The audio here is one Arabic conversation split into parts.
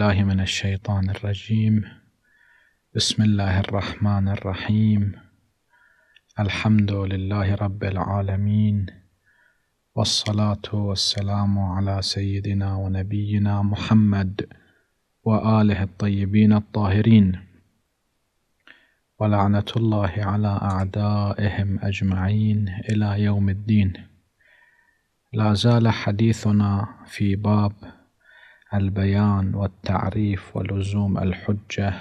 بالله من الشيطان الرجيم بسم الله الرحمن الرحيم الحمد لله رب العالمين والصلاة والسلام على سيدنا ونبينا محمد وآله الطيبين الطاهرين ولعنة الله على أعدائهم أجمعين إلى يوم الدين لا زال حديثنا في باب البيان والتعريف ولزوم الحجة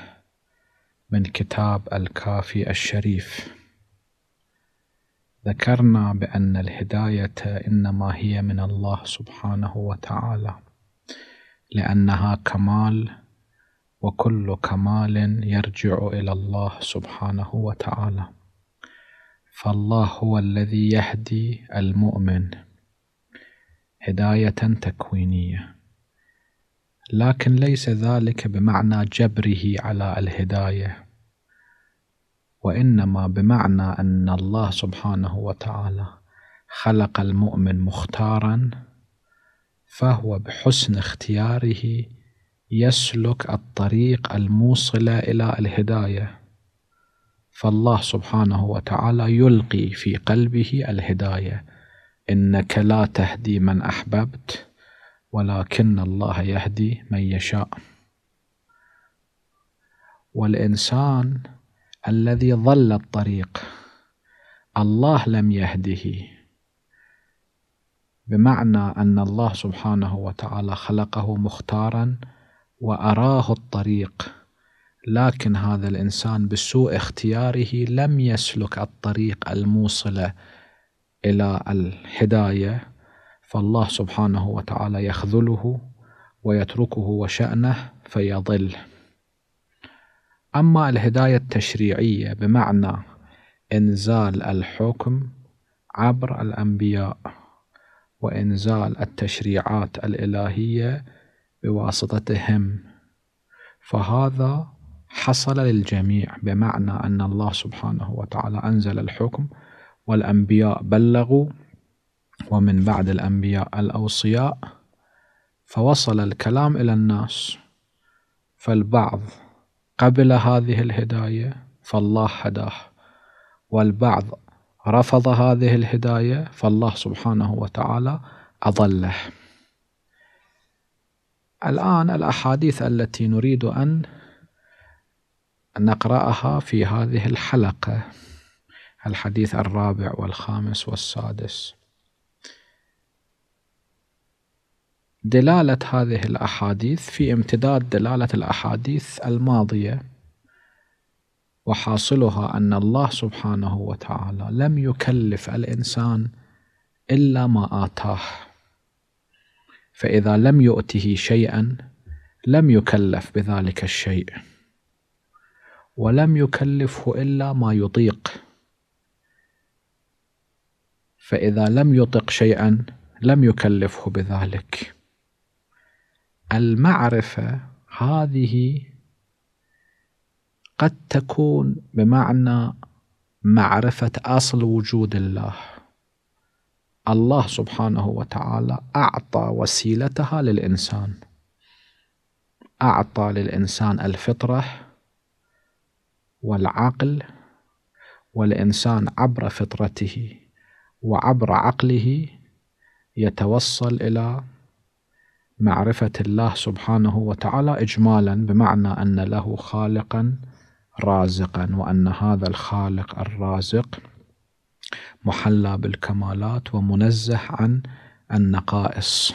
من كتاب الكافي الشريف ذكرنا بأن الهداية إنما هي من الله سبحانه وتعالى لأنها كمال وكل كمال يرجع إلى الله سبحانه وتعالى فالله هو الذي يهدي المؤمن هداية تكوينية لكن ليس ذلك بمعنى جبره على الهداية وإنما بمعنى أن الله سبحانه وتعالى خلق المؤمن مختارا فهو بحسن اختياره يسلك الطريق الموصلة إلى الهداية فالله سبحانه وتعالى يلقي في قلبه الهدايه انك لا تهدي من احببت ولكن الله يهدي من يشاء والإنسان الذي ضل الطريق الله لم يهده بمعنى أن الله سبحانه وتعالى خلقه مختارا وأراه الطريق لكن هذا الإنسان بسوء اختياره لم يسلك الطريق الموصلة إلى الهداية فالله سبحانه وتعالى يخذله ويتركه وشأنه فيضل أما الهداية التشريعية بمعنى إنزال الحكم عبر الأنبياء وإنزال التشريعات الإلهية بواسطتهم فهذا حصل للجميع بمعنى أن الله سبحانه وتعالى أنزل الحكم والأنبياء بلغوا ومن بعد الأنبياء الأوصياء فوصل الكلام إلى الناس فالبعض قبل هذه الهداية فالله هداه والبعض رفض هذه الهداية فالله سبحانه وتعالى أضله الآن الأحاديث التي نريد أن نقرأها في هذه الحلقة الحديث الرابع والخامس والسادس دلالة هذه الأحاديث في امتداد دلالة الأحاديث الماضية وحاصلها أن الله سبحانه وتعالى لم يكلف الإنسان إلا ما آتاه فإذا لم يؤته شيئا لم يكلف بذلك الشيء ولم يكلفه إلا ما يطيق فإذا لم يطق شيئا لم يكلفه بذلك المعرفة هذه قد تكون بمعنى معرفة أصل وجود الله الله سبحانه وتعالى أعطى وسيلتها للإنسان أعطى للإنسان الفطرة والعقل والإنسان عبر فطرته وعبر عقله يتوصل إلى معرفة الله سبحانه وتعالى إجمالا بمعنى أن له خالقا رازقا وأن هذا الخالق الرازق محلى بالكمالات ومنزه عن النقائص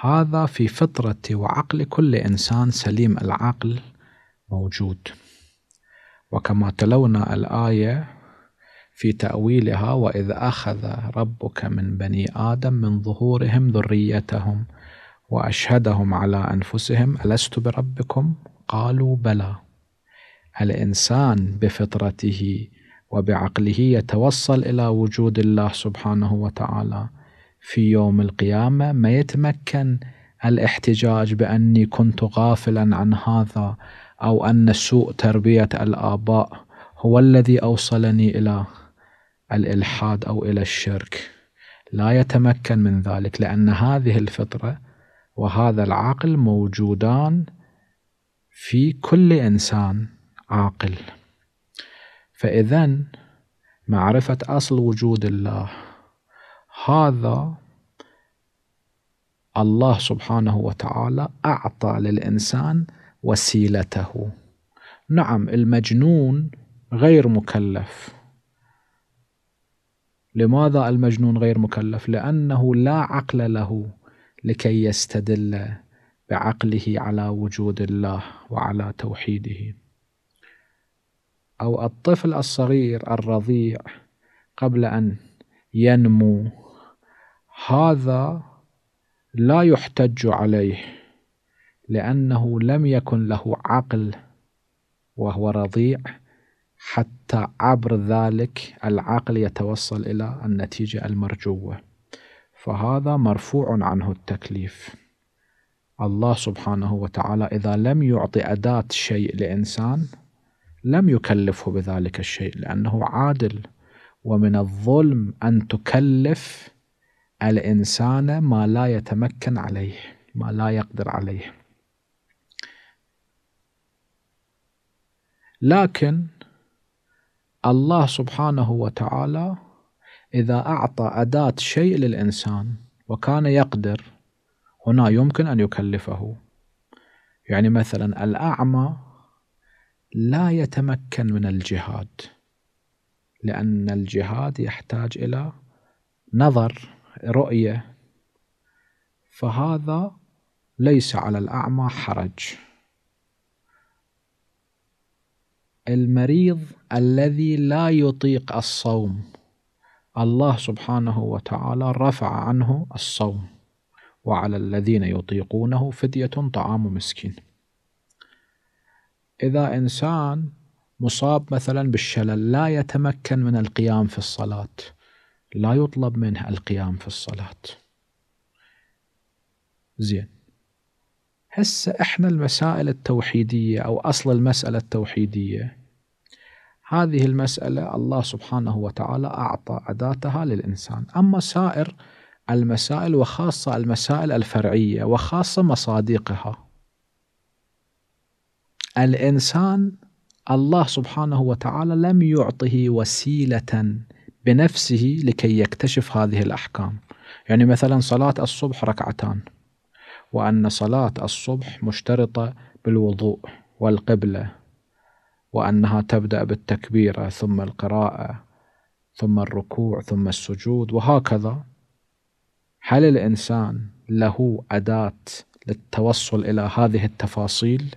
هذا في فطرة وعقل كل إنسان سليم العقل موجود وكما تلونا الآية في تأويلها وإذ أخذ ربك من بني آدم من ظهورهم ذريتهم وأشهدهم على أنفسهم ألست بربكم قالوا بلى الإنسان بفطرته وبعقله يتوصل إلى وجود الله سبحانه وتعالى في يوم القيامة ما يتمكن الاحتجاج بأني كنت غافلا عن هذا أو أن سوء تربية الآباء هو الذي أوصلني إلى الإلحاد أو إلى الشرك لا يتمكن من ذلك لأن هذه الفطرة وهذا العقل موجودان في كل إنسان عاقل فإذا معرفة أصل وجود الله هذا الله سبحانه وتعالى أعطى للإنسان وسيلته نعم المجنون غير مكلف لماذا المجنون غير مكلف لأنه لا عقل له لكي يستدل بعقله على وجود الله وعلى توحيده أو الطفل الصغير الرضيع قبل أن ينمو هذا لا يحتج عليه لأنه لم يكن له عقل وهو رضيع حتى حتى عبر ذلك العقل يتوصل إلى النتيجة المرجوة فهذا مرفوع عنه التكليف الله سبحانه وتعالى إذا لم يعطي أداة شيء لإنسان لم يكلفه بذلك الشيء لأنه عادل ومن الظلم أن تكلف الإنسان ما لا يتمكن عليه ما لا يقدر عليه لكن الله سبحانه وتعالى إذا أعطى أداة شيء للإنسان وكان يقدر هنا يمكن أن يكلفه يعني مثلا الأعمى لا يتمكن من الجهاد لأن الجهاد يحتاج إلى نظر رؤية فهذا ليس على الأعمى حرج المريض الذي لا يطيق الصوم الله سبحانه وتعالى رفع عنه الصوم وعلى الذين يطيقونه فدية طعام مسكين إذا إنسان مصاب مثلا بالشلل لا يتمكن من القيام في الصلاة لا يطلب منه القيام في الصلاة زين هسه احنا المسائل التوحيدية او اصل المسألة التوحيدية هذه المسألة الله سبحانه وتعالى أعطى أداتها للإنسان أما سائر المسائل وخاصة المسائل الفرعية وخاصة مصادقها الإنسان الله سبحانه وتعالى لم يعطه وسيلة بنفسه لكي يكتشف هذه الأحكام يعني مثلا صلاة الصبح ركعتان وأن صلاة الصبح مشترطة بالوضوء والقبلة وانها تبدا بالتكبيره ثم القراءه ثم الركوع ثم السجود وهكذا هل الانسان له اداه للتوصل الى هذه التفاصيل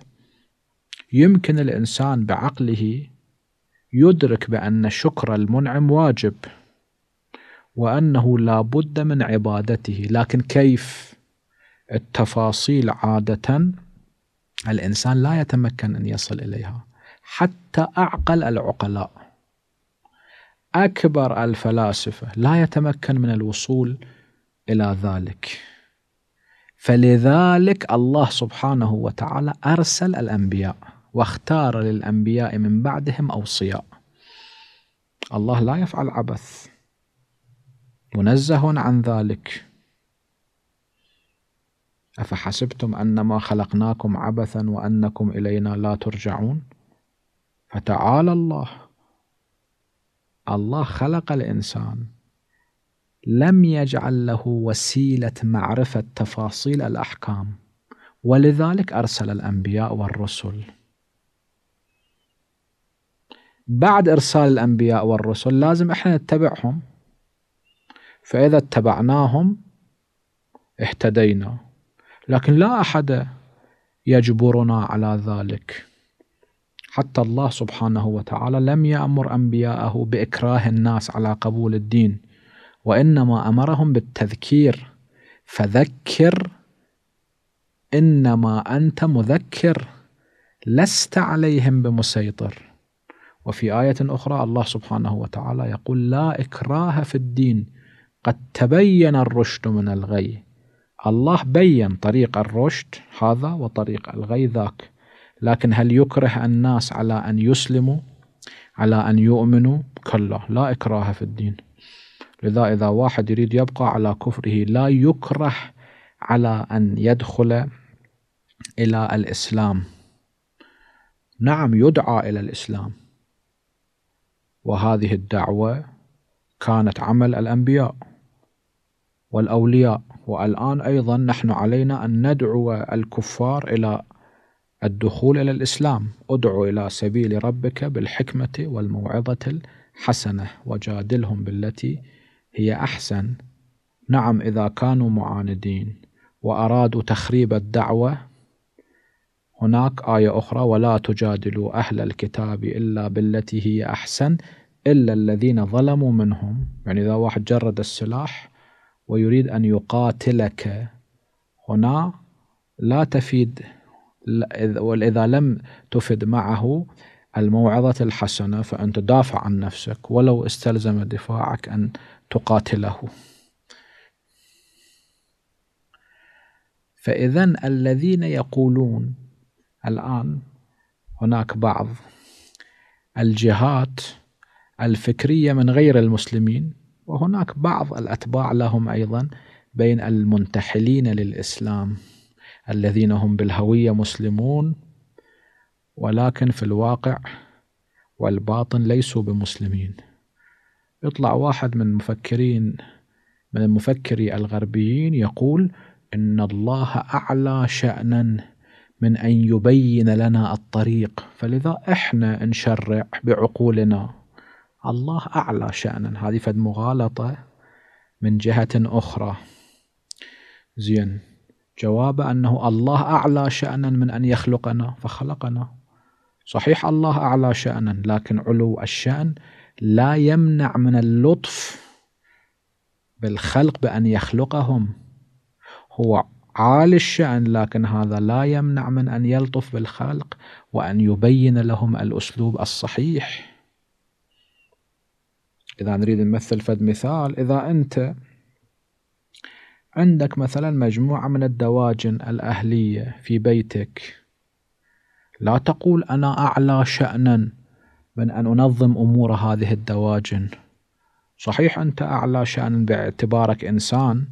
يمكن الانسان بعقله يدرك بان شكر المنعم واجب وانه لا بد من عبادته لكن كيف التفاصيل عاده الانسان لا يتمكن ان يصل اليها حتى أعقل العقلاء أكبر الفلاسفة لا يتمكن من الوصول إلى ذلك فلذلك الله سبحانه وتعالى أرسل الأنبياء واختار للأنبياء من بعدهم أوصياء الله لا يفعل عبث منزه عن ذلك أفحسبتم أنما خلقناكم عبثا وأنكم إلينا لا ترجعون فتعالى الله الله خلق الانسان لم يجعل له وسيله معرفه تفاصيل الاحكام ولذلك ارسل الانبياء والرسل بعد ارسال الانبياء والرسل لازم احنا نتبعهم فاذا اتبعناهم اهتدينا لكن لا احد يجبرنا على ذلك حتى الله سبحانه وتعالى لم يأمر أنبياءه بإكراه الناس على قبول الدين وإنما أمرهم بالتذكير فذكر إنما أنت مذكر لست عليهم بمسيطر وفي آية أخرى الله سبحانه وتعالى يقول لا إكراه في الدين قد تبين الرشد من الغي الله بين طريق الرشد هذا وطريق الغي ذاك لكن هل يكره الناس على أن يسلموا على أن يؤمنوا كلا لا إكراه في الدين لذا إذا واحد يريد يبقى على كفره لا يكره على أن يدخل إلى الإسلام نعم يدعى إلى الإسلام وهذه الدعوة كانت عمل الأنبياء والأولياء والآن أيضا نحن علينا أن ندعو الكفار إلى الدخول إلى الإسلام ادعو إلى سبيل ربك بالحكمة والموعظة الحسنة وجادلهم بالتي هي أحسن نعم إذا كانوا معاندين وأرادوا تخريب الدعوة هناك آية أخرى ولا تجادلوا أهل الكتاب إلا بالتي هي أحسن إلا الذين ظلموا منهم يعني إذا واحد جرد السلاح ويريد أن يقاتلك هنا لا تفيد واذا لم تفد معه الموعظه الحسنه فان تدافع عن نفسك ولو استلزم دفاعك ان تقاتله فاذا الذين يقولون الان هناك بعض الجهات الفكريه من غير المسلمين وهناك بعض الاتباع لهم ايضا بين المنتحلين للاسلام الذين هم بالهوية مسلمون ولكن في الواقع والباطن ليسوا بمسلمين يطلع واحد من مفكرين من المفكري الغربيين يقول إن الله أعلى شأنا من أن يبين لنا الطريق فلذا إحنا نشرع بعقولنا الله أعلى شأنا هذه فد مغالطة من جهة أخرى زين جواب أنه الله أعلى شأنا من أن يخلقنا فخلقنا صحيح الله أعلى شأنا لكن علو الشأن لا يمنع من اللطف بالخلق بأن يخلقهم هو عالي الشأن لكن هذا لا يمنع من أن يلطف بالخلق وأن يبين لهم الأسلوب الصحيح إذا نريد نمثل فد مثال إذا أنت عندك مثلا مجموعة من الدواجن الأهلية في بيتك لا تقول أنا أعلى شأنا من أن أنظم أمور هذه الدواجن صحيح أنت أعلى شأنا باعتبارك إنسان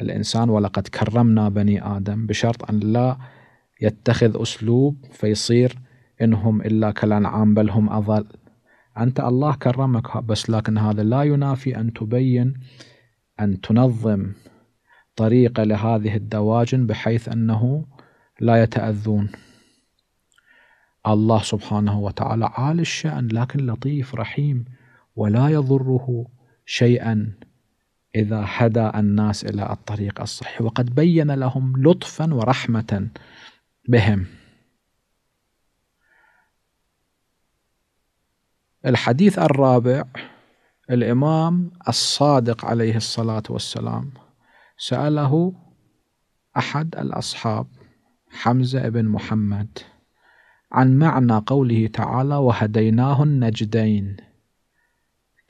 الإنسان ولقد كرمنا بني آدم بشرط أن لا يتخذ أسلوب فيصير إنهم إلا كالأنعام بل هم أضل أنت الله كرمك بس لكن هذا لا ينافي أن تبين أن تنظم طريقة لهذه الدواجن بحيث أنه لا يتأذون الله سبحانه وتعالى عال الشأن لكن لطيف رحيم ولا يضره شيئا إذا هدى الناس إلى الطريق الصحيح وقد بين لهم لطفا ورحمة بهم الحديث الرابع الإمام الصادق عليه الصلاة والسلام سأله أحد الأصحاب حمزة بن محمد عن معنى قوله تعالى وهديناه النجدين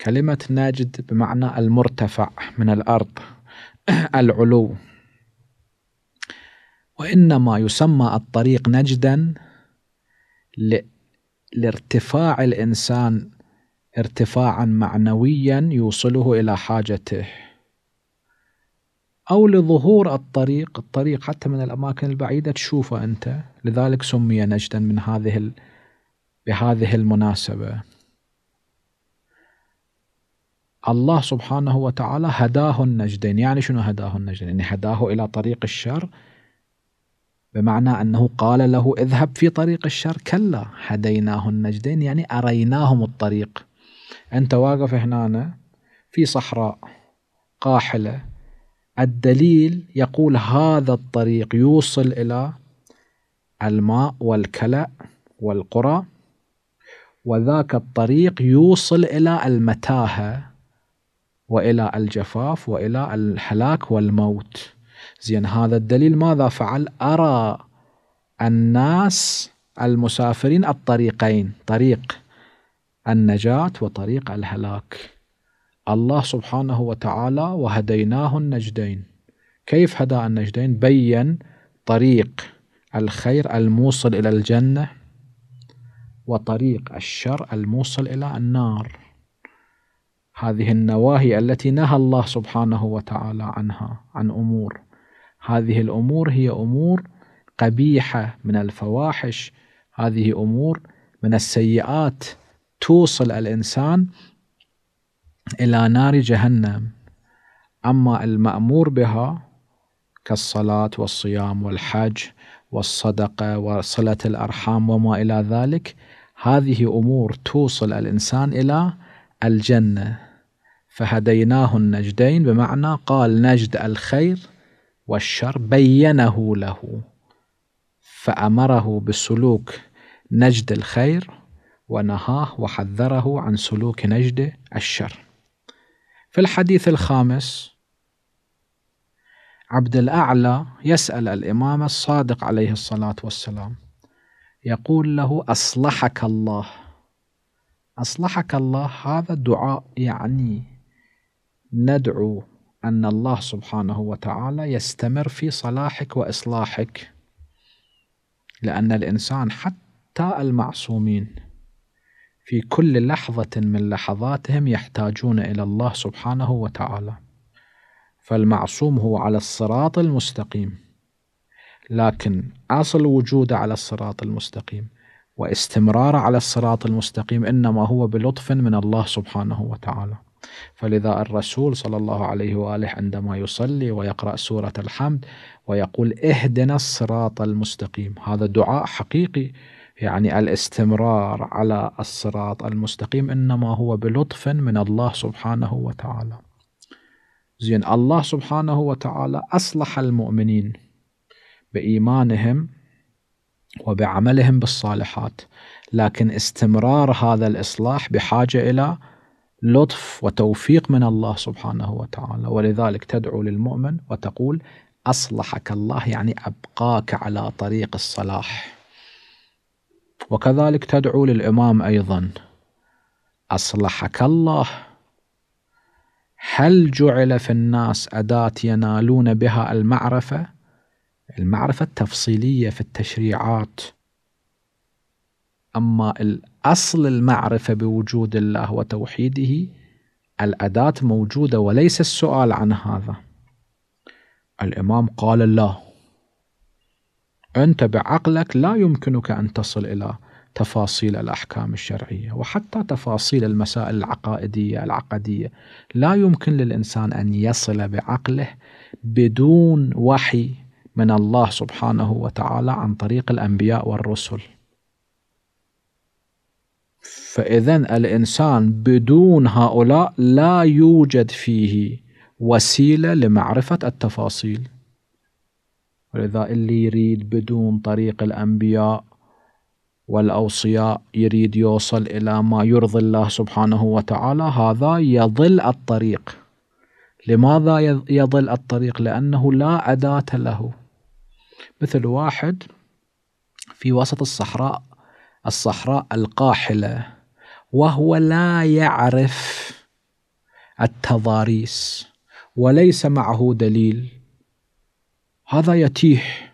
كلمة نجد بمعنى المرتفع من الأرض العلو وإنما يسمى الطريق نجدا لارتفاع الإنسان ارتفاعا معنويا يوصله إلى حاجته أو لظهور الطريق الطريق حتى من الأماكن البعيدة تشوفه أنت لذلك سمي نجدا من هذه ال... بهذه المناسبة الله سبحانه وتعالى هداه النجدين يعني شنو هداه النجدين يعني هداه إلى طريق الشر بمعنى أنه قال له اذهب في طريق الشر كلا هديناه النجدين يعني أريناهم الطريق أنت واقف هنا في صحراء قاحلة الدليل يقول هذا الطريق يوصل إلى الماء والكلأ والقرى وذاك الطريق يوصل إلى المتاهة وإلى الجفاف وإلى الهلاك والموت زين هذا الدليل ماذا فعل أرى الناس المسافرين الطريقين طريق النجاة وطريق الهلاك الله سبحانه وتعالى وهديناه النجدين كيف هدى النجدين بين طريق الخير الموصل إلى الجنة وطريق الشر الموصل إلى النار هذه النواهي التي نهى الله سبحانه وتعالى عنها عن أمور هذه الأمور هي أمور قبيحة من الفواحش هذه أمور من السيئات توصل الإنسان إلى نار جهنم أما المأمور بها كالصلاة والصيام والحج والصدقة وصلة الأرحام وما إلى ذلك هذه أمور توصل الإنسان إلى الجنة فهديناه النجدين بمعنى قال نجد الخير والشر بينه له فأمره بسلوك نجد الخير ونهاه وحذره عن سلوك نجده الشر. في الحديث الخامس عبد الأعلى يسأل الإمام الصادق عليه الصلاة والسلام يقول له أصلحك الله أصلحك الله هذا دعاء يعني ندعو أن الله سبحانه وتعالى يستمر في صلاحك وإصلاحك لأن الإنسان حتى المعصومين في كل لحظة من لحظاتهم يحتاجون إلى الله سبحانه وتعالى فالمعصوم هو على الصراط المستقيم لكن أصل وجوده على الصراط المستقيم واستمراره على الصراط المستقيم إنما هو بلطف من الله سبحانه وتعالى فلذا الرسول صلى الله عليه واله عندما يصلي ويقرا سوره الحمد ويقول اهدنا الصراط المستقيم هذا دعاء حقيقي يعني الاستمرار على الصراط المستقيم انما هو بلطف من الله سبحانه وتعالى. زين الله سبحانه وتعالى اصلح المؤمنين بايمانهم وبعملهم بالصالحات، لكن استمرار هذا الاصلاح بحاجه الى لطف وتوفيق من الله سبحانه وتعالى، ولذلك تدعو للمؤمن وتقول: اصلحك الله يعني ابقاك على طريق الصلاح. وكذلك تدعو للإمام أيضا أصلحك الله هل جعل في الناس أداة ينالون بها المعرفة؟ المعرفة التفصيلية في التشريعات أما الأصل المعرفة بوجود الله وتوحيده الأداة موجودة وليس السؤال عن هذا الإمام قال الله أنت بعقلك لا يمكنك أن تصل إلى تفاصيل الأحكام الشرعية وحتى تفاصيل المسائل العقائدية العقدية لا يمكن للإنسان أن يصل بعقله بدون وحي من الله سبحانه وتعالى عن طريق الأنبياء والرسل فإذا الإنسان بدون هؤلاء لا يوجد فيه وسيلة لمعرفة التفاصيل ولذا اللي يريد بدون طريق الأنبياء والأوصياء يريد يوصل إلى ما يرضي الله سبحانه وتعالى هذا يضل الطريق لماذا يضل الطريق لأنه لا أداة له مثل واحد في وسط الصحراء الصحراء القاحلة وهو لا يعرف التضاريس وليس معه دليل هذا يتيح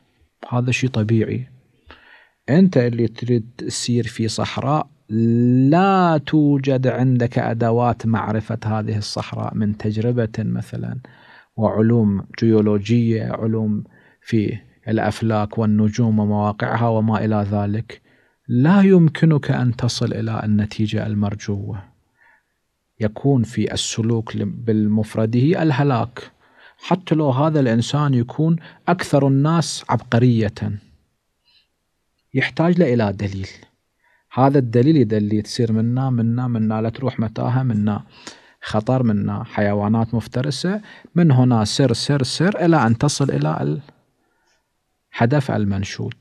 هذا شيء طبيعي انت اللي تريد تسير في صحراء لا توجد عندك ادوات معرفه هذه الصحراء من تجربه مثلا وعلوم جيولوجيه علوم في الافلاك والنجوم ومواقعها وما الى ذلك لا يمكنك ان تصل الى النتيجه المرجوه يكون في السلوك بالمفرده الهلاك حتى لو هذا الإنسان يكون أكثر الناس عبقرية يحتاج له إلى دليل هذا الدليل يدلي تصير منا منا منا لا تروح متاهة منا خطر منا حيوانات مفترسة من هنا سر سر سر إلى أن تصل إلى الهدف المنشود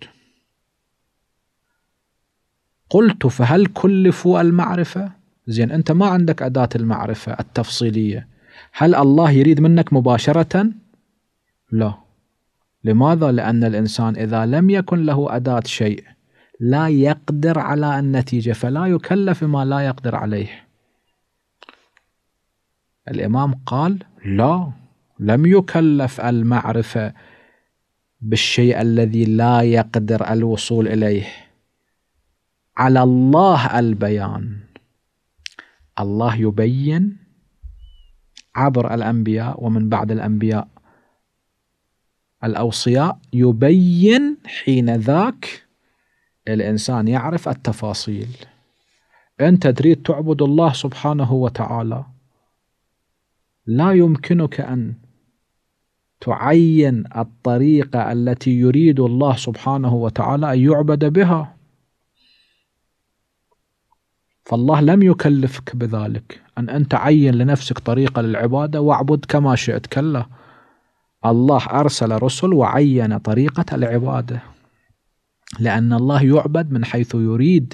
قلت فهل كلفوا المعرفة؟ زين أنت ما عندك أداة المعرفة التفصيلية هل الله يريد منك مباشرة؟ لا لماذا؟ لأن الإنسان إذا لم يكن له أداة شيء لا يقدر على النتيجة فلا يكلف ما لا يقدر عليه الإمام قال لا لم يكلف المعرفة بالشيء الذي لا يقدر الوصول إليه على الله البيان الله يبين عبر الأنبياء ومن بعد الأنبياء الأوصياء يبين حين ذاك الإنسان يعرف التفاصيل أنت تريد تعبد الله سبحانه وتعالى لا يمكنك أن تعين الطريقة التي يريد الله سبحانه وتعالى أن يعبد بها فالله لم يكلفك بذلك أن أنت عين لنفسك طريقة للعبادة واعبد كما شئت كلا الله أرسل رسل وعين طريقة العبادة لأن الله يعبد من حيث يريد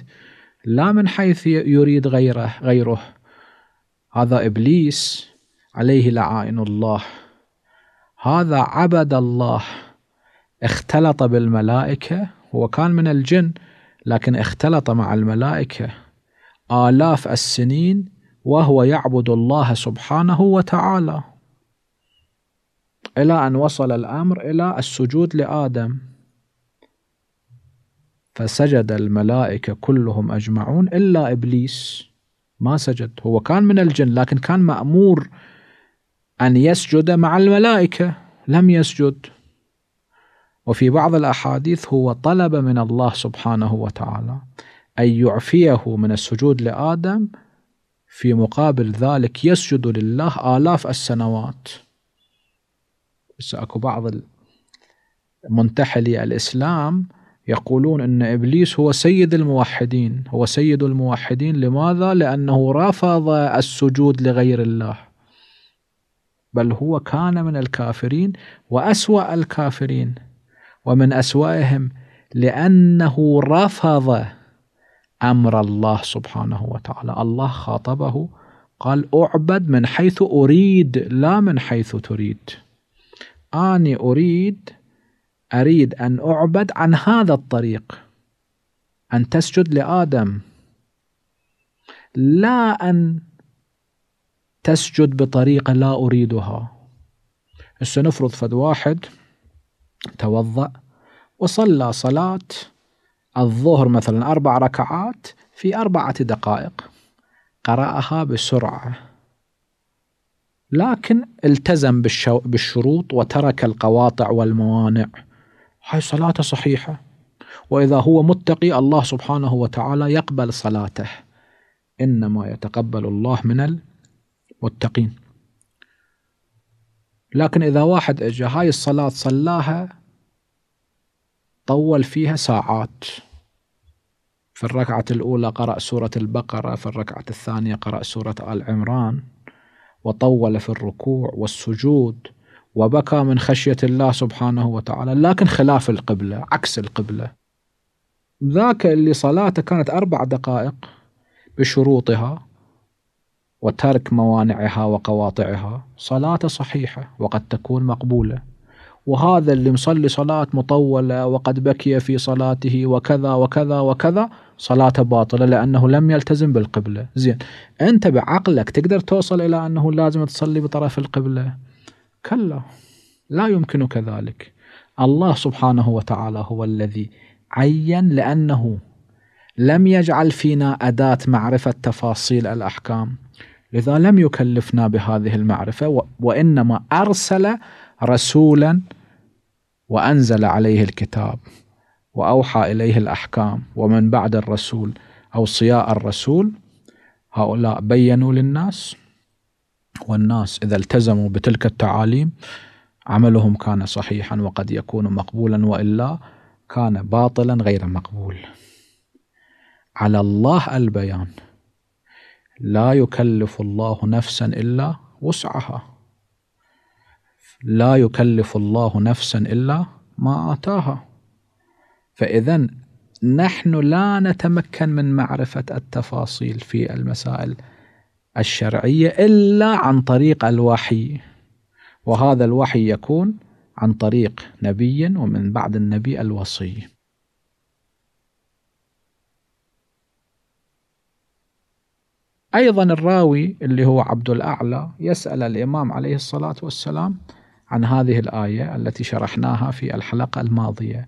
لا من حيث يريد غيره غيره هذا إبليس عليه لعائن الله هذا عبد الله اختلط بالملائكة هو كان من الجن لكن اختلط مع الملائكة آلاف السنين وهو يعبد الله سبحانه وتعالى إلى أن وصل الأمر إلى السجود لآدم فسجد الملائكة كلهم أجمعون إلا إبليس ما سجد هو كان من الجن لكن كان مأمور أن يسجد مع الملائكة لم يسجد وفي بعض الأحاديث هو طلب من الله سبحانه وتعالى أن يعفيه من السجود لآدم في مقابل ذلك يسجد لله آلاف السنوات سأكو أكو بعض منتحلي الإسلام يقولون أن إبليس هو سيد الموحدين هو سيد الموحدين لماذا؟ لأنه رفض السجود لغير الله بل هو كان من الكافرين وأسوأ الكافرين ومن أسوأهم لأنه رفض امر الله سبحانه وتعالى الله خاطبه قال اعبد من حيث اريد لا من حيث تريد اني اريد اريد ان اعبد عن هذا الطريق ان تسجد لادم لا ان تسجد بطريقه لا اريدها هسه نفرض فد واحد توضأ وصلى صلاة الظهر مثلا أربع ركعات في أربعة دقائق قرأها بسرعة لكن التزم بالشروط وترك القواطع والموانع هاي صلاته صحيحة وإذا هو متقي الله سبحانه وتعالى يقبل صلاته إنما يتقبل الله من المتقين لكن إذا واحد إجا هاي الصلاة صلاها طول فيها ساعات في الركعة الأولى قرأ سورة البقرة في الركعة الثانية قرأ سورة آل عمران وطول في الركوع والسجود وبكى من خشية الله سبحانه وتعالى لكن خلاف القبلة عكس القبلة ذاك اللي صلاته كانت أربع دقائق بشروطها وترك موانعها وقواطعها صلاته صحيحة وقد تكون مقبولة وهذا اللي مصلي صلاة مطولة وقد بكي في صلاته وكذا وكذا وكذا صلاته باطلة لأنه لم يلتزم بالقبلة زين أنت بعقلك تقدر توصل إلى أنه لازم تصلي بطرف القبلة كلا لا يمكنك ذلك الله سبحانه وتعالى هو الذي عين لأنه لم يجعل فينا أداة معرفة تفاصيل الأحكام لذا لم يكلفنا بهذه المعرفة وإنما أرسل رسولا وانزل عليه الكتاب واوحى اليه الاحكام ومن بعد الرسول اوصياء الرسول هؤلاء بينوا للناس والناس اذا التزموا بتلك التعاليم عملهم كان صحيحا وقد يكون مقبولا والا كان باطلا غير مقبول على الله البيان لا يكلف الله نفسا الا وسعها لا يكلف الله نفسا الا ما اتاها فاذا نحن لا نتمكن من معرفه التفاصيل في المسائل الشرعيه الا عن طريق الوحي وهذا الوحي يكون عن طريق نبي ومن بعد النبي الوصي أيضا الراوي اللي هو عبد الأعلى يسأل الإمام عليه الصلاة والسلام عن هذه الآية التي شرحناها في الحلقة الماضية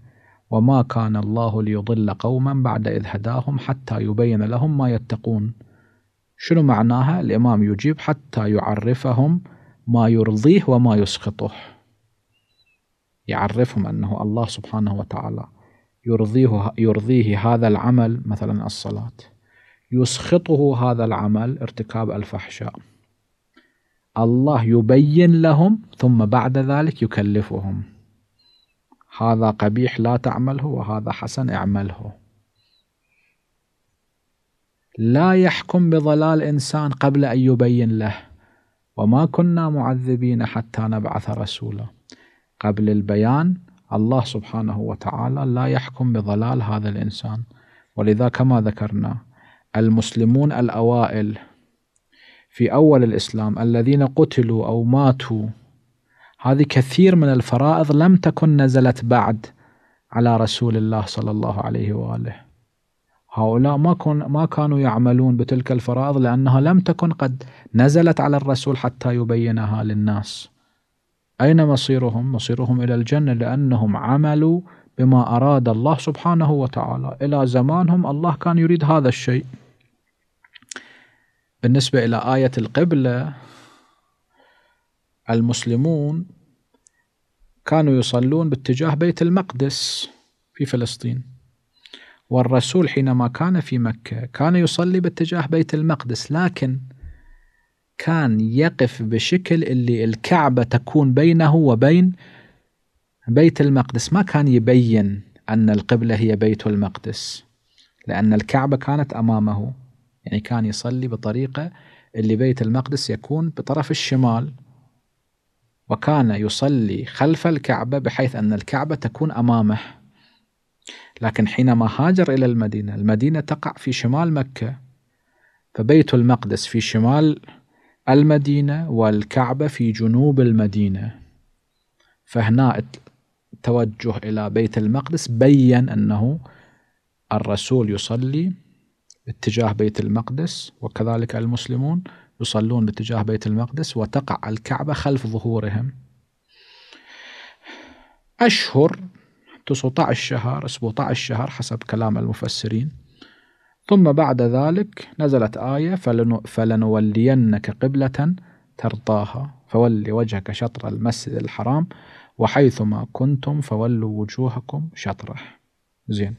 وما كان الله ليضل قوما بعد إذ هداهم حتى يبين لهم ما يتقون شنو معناها الإمام يجيب حتى يعرفهم ما يرضيه وما يسخطه يعرفهم أنه الله سبحانه وتعالى يرضيه, يرضيه هذا العمل مثلا الصلاة يسخطه هذا العمل ارتكاب الفحشاء الله يبين لهم ثم بعد ذلك يكلفهم هذا قبيح لا تعمله وهذا حسن اعمله لا يحكم بضلال انسان قبل ان يبين له وما كنا معذبين حتى نبعث رسولا قبل البيان الله سبحانه وتعالى لا يحكم بضلال هذا الانسان ولذا كما ذكرنا المسلمون الاوائل في أول الإسلام الذين قتلوا أو ماتوا هذه كثير من الفرائض لم تكن نزلت بعد على رسول الله صلى الله عليه وآله هؤلاء ما, كن ما كانوا يعملون بتلك الفرائض لأنها لم تكن قد نزلت على الرسول حتى يبينها للناس أين مصيرهم؟ مصيرهم إلى الجنة لأنهم عملوا بما أراد الله سبحانه وتعالى إلى زمانهم الله كان يريد هذا الشيء بالنسبة إلى آية القبلة المسلمون كانوا يصلون باتجاه بيت المقدس في فلسطين والرسول حينما كان في مكة كان يصلي باتجاه بيت المقدس لكن كان يقف بشكل اللي الكعبة تكون بينه وبين بيت المقدس ما كان يبين أن القبلة هي بيت المقدس لأن الكعبة كانت أمامه يعني كان يصلي بطريقة اللي بيت المقدس يكون بطرف الشمال وكان يصلي خلف الكعبة بحيث أن الكعبة تكون أمامه لكن حينما هاجر إلى المدينة المدينة تقع في شمال مكة فبيت المقدس في شمال المدينة والكعبة في جنوب المدينة فهنا التوجه إلى بيت المقدس بين أنه الرسول يصلي باتجاه بيت المقدس وكذلك المسلمون يصلون باتجاه بيت المقدس وتقع الكعبة خلف ظهورهم أشهر 19 شهر 17 شهر حسب كلام المفسرين ثم بعد ذلك نزلت آية فلنولينك قبلة ترضاها فول وجهك شطر المسجد الحرام وحيثما كنتم فولوا وجوهكم شطره زين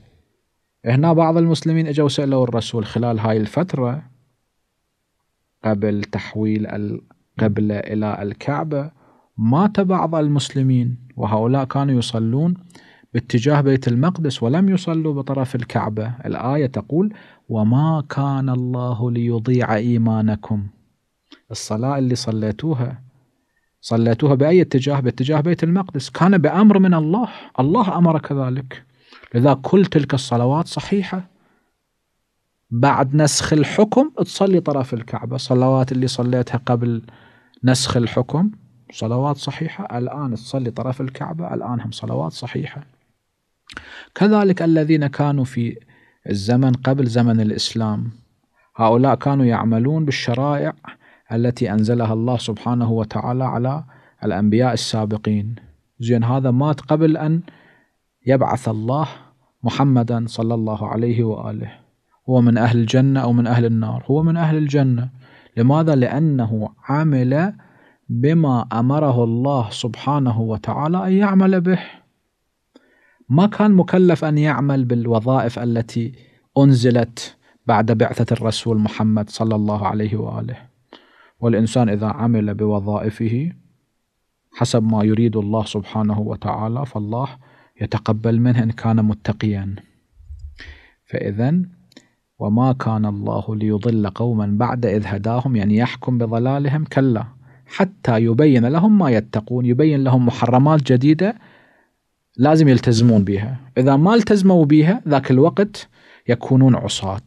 هنا بعض المسلمين اجوا سألوا الرسول خلال هاي الفترة قبل تحويل القبلة إلى الكعبة مات بعض المسلمين وهؤلاء كانوا يصلون باتجاه بيت المقدس ولم يصلوا بطرف الكعبة الآية تقول وما كان الله ليضيع إيمانكم الصلاة اللي صليتوها صليتوها بأي اتجاه باتجاه بيت المقدس كان بأمر من الله الله أمر كذلك لذا كل تلك الصلوات صحيحة بعد نسخ الحكم تصلي طرف الكعبة صلوات اللي صليتها قبل نسخ الحكم صلوات صحيحة الآن تصلي طرف الكعبة الآن هم صلوات صحيحة كذلك الذين كانوا في الزمن قبل زمن الإسلام هؤلاء كانوا يعملون بالشرائع التي أنزلها الله سبحانه وتعالى على الأنبياء السابقين زين هذا مات قبل أن يبعث الله محمدا صلى الله عليه واله هو من اهل الجنه او من اهل النار هو من اهل الجنه لماذا لانه عمل بما امره الله سبحانه وتعالى ان يعمل به ما كان مكلف ان يعمل بالوظائف التي انزلت بعد بعثه الرسول محمد صلى الله عليه واله والانسان اذا عمل بوظائفه حسب ما يريد الله سبحانه وتعالى فالله يتقبل منه إن كان متقيا فإذا وما كان الله ليضل قوما بعد إذ هداهم يعني يحكم بضلالهم كلا حتى يبين لهم ما يتقون يبين لهم محرمات جديدة لازم يلتزمون بها إذا ما التزموا بها ذاك الوقت يكونون عصاة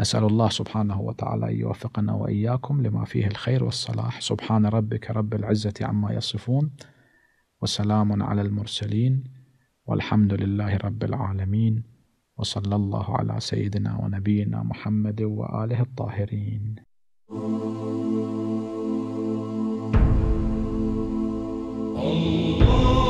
نسأل الله سبحانه وتعالى أن يوفقنا وإياكم لما فيه الخير والصلاح سبحان ربك رب العزة عما يصفون وسلام على المرسلين والحمد لله رب العالمين وصلى الله على سيدنا ونبينا محمد وآله الطاهرين Allah